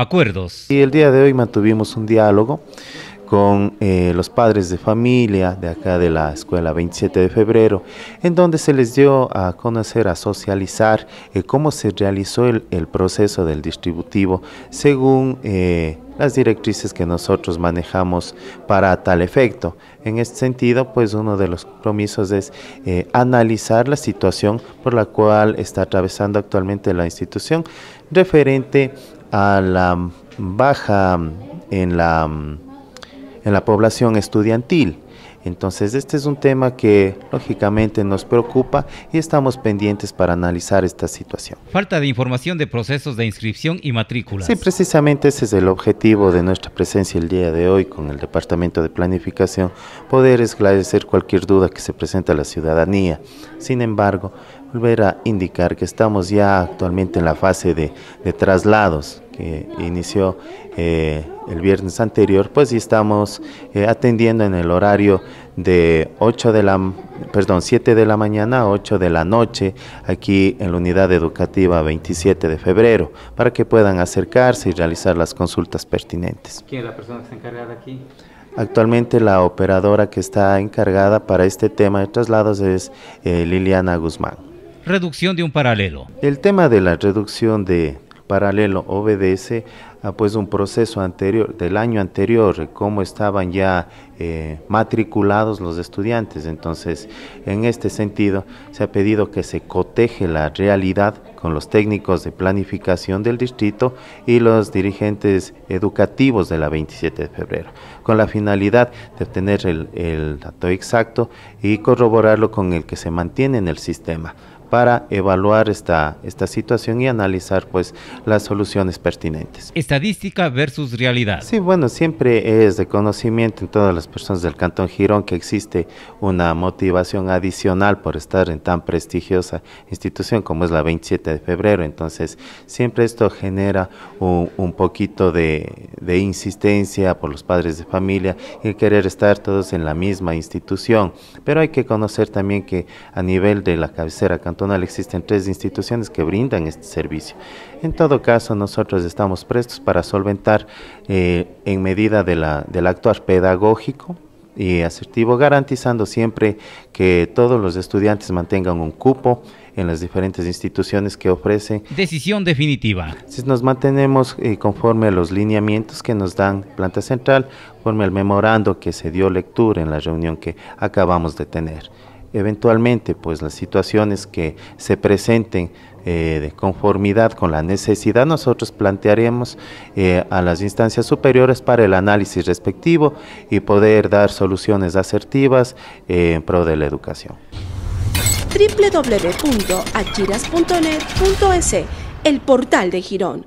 acuerdos. Y el día de hoy mantuvimos un diálogo con eh, los padres de familia de acá de la escuela 27 de febrero, en donde se les dio a conocer, a socializar eh, cómo se realizó el, proceso del distributivo según eh, las directrices que nosotros manejamos para tal efecto. En este sentido, pues uno de los compromisos es analizar la situación por la cual está atravesando actualmente la institución referente a la baja en la, en la población estudiantil. Entonces este es un tema que lógicamente nos preocupa y estamos pendientes para analizar esta situación. Falta de información de procesos de inscripción y matrícula. Sí, precisamente ese es el objetivo de nuestra presencia el día de hoy con el Departamento de Planificación, poder esclarecer cualquier duda que se presente a la ciudadanía. Sin embargo, volver a indicar que estamos ya actualmente en la fase de, traslados que inició eh, el viernes anterior, pues estamos eh, atendiendo en el horario de 8 de la, perdón, 7 de la mañana a 8 de la noche aquí en la unidad educativa 27 de febrero para que puedan acercarse y realizar las consultas pertinentes. ¿Quién es la persona que está encargada aquí? Actualmente la operadora que está encargada para este tema de traslados es eh, Liliana Guzmán reducción de un paralelo. El tema de la reducción de paralelo obedece a pues un proceso anterior del año anterior cómo estaban ya eh, matriculados los estudiantes entonces en este sentido se ha pedido que se coteje la realidad con los técnicos de planificación del distrito y los dirigentes educativos de la 27 de febrero con la finalidad de obtener el dato exacto y corroborarlo con el que se mantiene en el sistema para evaluar esta, esta situación y analizar pues las soluciones pertinentes. Estadística versus realidad. Sí, bueno, siempre es de conocimiento en todas las personas del Cantón Girón que existe una motivación adicional por estar en tan prestigiosa institución como es la 27 de febrero, entonces siempre esto genera un, poquito de, de insistencia por los padres de familia y querer estar todos en la misma institución, pero hay que conocer también que a nivel de la cabecera Cantón existen tres instituciones que brindan este servicio. En todo caso, nosotros estamos prestos para solventar eh, en medida de la, del actuar pedagógico y asertivo, garantizando siempre que todos los estudiantes mantengan un cupo en las diferentes instituciones que ofrecen. Decisión definitiva. Si nos mantenemos eh, conforme a los lineamientos que nos dan Planta Central, conforme al memorando que se dio lectura en la reunión que acabamos de tener eventualmente pues las situaciones que se presenten eh, de conformidad con la necesidad nosotros plantearemos eh, a las instancias superiores para el análisis respectivo y poder dar soluciones asertivas eh, en pro de la educación el portal de Girón